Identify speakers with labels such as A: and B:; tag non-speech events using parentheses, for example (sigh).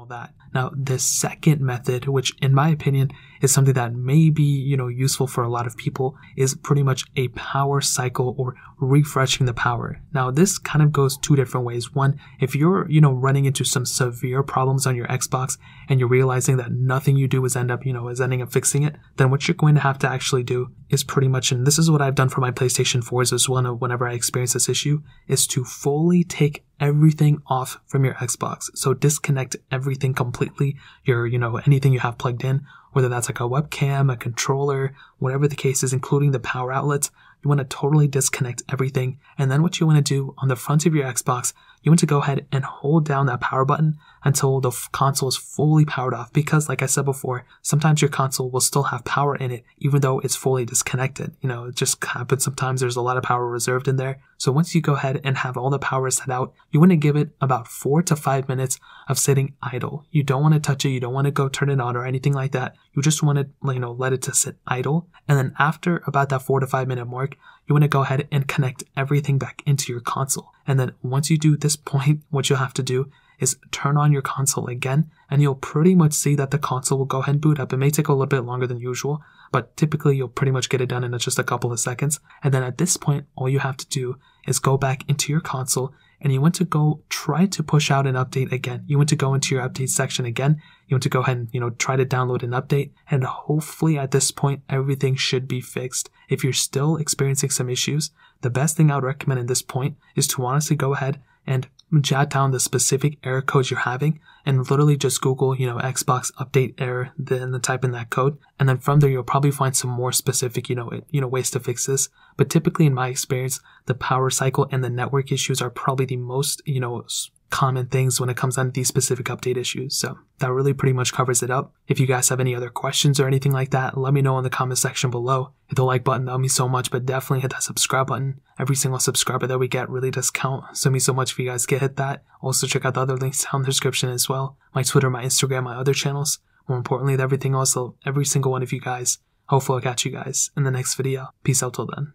A: all that. Now, the second method, which in my opinion is something that may be, you know, useful for a lot of people, is pretty much a power cycle or refreshing the power. Now, this kind of goes two different ways. One, if you're, you know, running into some severe problems on your Xbox and you're realizing that nothing you do is end up, you know, is ending up fixing it, then what you're going to have to actually do is pretty much, and this is what I've done for my PlayStation 4s as well whenever I experience this issue, is to fully take everything off from your Xbox. So disconnect everything completely, your, you know, anything you have plugged in, whether that's like a webcam, a controller, whatever the case is, including the power outlets. You want to totally disconnect everything. And then what you want to do on the front of your Xbox you want to go ahead and hold down that power button until the console is fully powered off because like I said before, sometimes your console will still have power in it even though it's fully disconnected. You know, it just happens sometimes there's a lot of power reserved in there. So once you go ahead and have all the power set out, you want to give it about 4 to 5 minutes of sitting idle. You don't want to touch it, you don't want to go turn it on or anything like that. You just want to, you know, let it to sit idle. And then after about that 4 to 5 minute mark, you want to go ahead and connect everything back into your console. And then once you do this point, (laughs) what you'll have to do is turn on your console again, and you'll pretty much see that the console will go ahead and boot up. It may take a little bit longer than usual, but typically you'll pretty much get it done in just a couple of seconds. And then at this point, all you have to do is go back into your console and you want to go try to push out an update again. You want to go into your update section again. You want to go ahead and, you know, try to download an update. And hopefully at this point, everything should be fixed. If you're still experiencing some issues, the best thing I would recommend at this point is to honestly go ahead and jot down the specific error code you're having and literally just Google, you know, Xbox update error, then type in that code. And then from there, you'll probably find some more specific, you know, you know, ways to fix this. But typically in my experience, the power cycle and the network issues are probably the most, you know, common things when it comes on these specific update issues. So that really pretty much covers it up. If you guys have any other questions or anything like that, let me know in the comment section below. Hit the like button, that would mean so much, but definitely hit that subscribe button. Every single subscriber that we get really does count, so it means so much if you guys get hit that. Also check out the other links down in the description as well. My Twitter, my Instagram, my other channels. More importantly, everything else, every single one of you guys. Hopefully I'll catch you guys in the next video. Peace out till then.